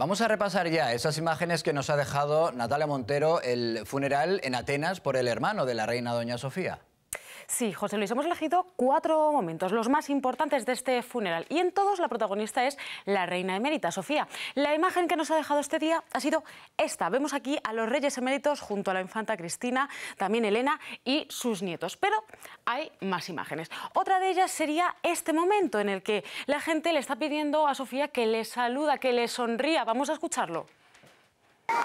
Vamos a repasar ya esas imágenes que nos ha dejado Natalia Montero el funeral en Atenas por el hermano de la reina Doña Sofía. Sí, José Luis, hemos elegido cuatro momentos, los más importantes de este funeral. Y en todos la protagonista es la reina emérita, Sofía. La imagen que nos ha dejado este día ha sido esta. Vemos aquí a los reyes eméritos junto a la infanta Cristina, también Elena y sus nietos. Pero hay más imágenes. Otra de ellas sería este momento en el que la gente le está pidiendo a Sofía que le saluda, que le sonría. Vamos a escucharlo.